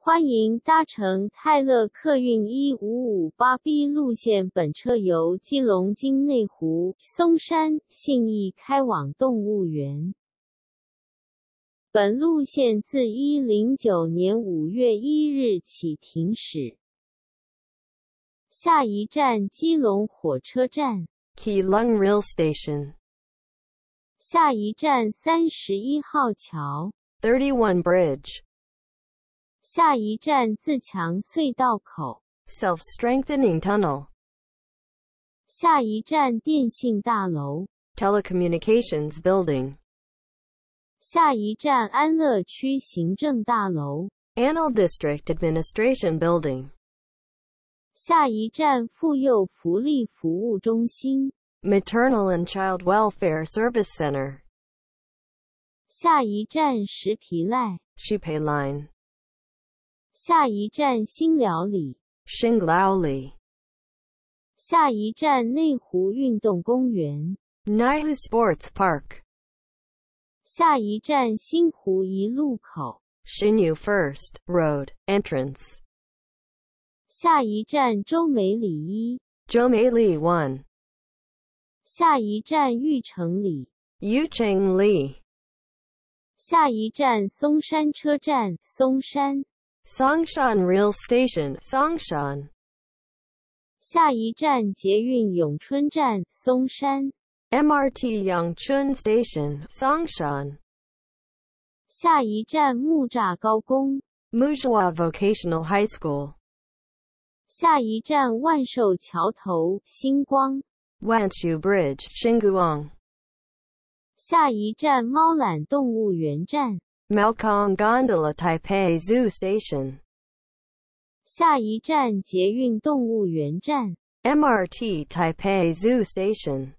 欢迎搭乘泰勒客运一五五八 B 路线，本车由基隆金内湖、松山、信义开往动物园。本路线自一零九年五月一日起停驶。下一站，基隆火车站 k e y l u n g Rail Station）。下一站，三十一号桥 （Thirty One Bridge）。下一站自强隧道口。Self-strengthening tunnel。下一站电信大楼。Telecommunications building。下一站安乐区行政大楼。Anil District Administration Building。下一站妇幼福利服务中心。Maternal and Child Welfare Service Center。下一站石皮赖。Shipei Line。下一站新寮里，新寮里。下一站内湖运动公园，Nihu Sports Park。下一站新湖一路口，新 u First Road Entrance。下一站周梅里一，周梅里 One。下一站玉城里，玉 l 里。下一站松山车站，松山。Songshan Station, Songshan. Real 下一站捷运永春站，松山。MRT Yongchun Station，松山。下一站木栅高工，Muja Vocational High School。下一站万寿桥头，星光。w a n s h u Bridge，Shinguang。下一站猫懒动物园站。Melkong Gondola Taipei Zoo Station 下一站捷运动物园站 MRT Taipei Zoo Station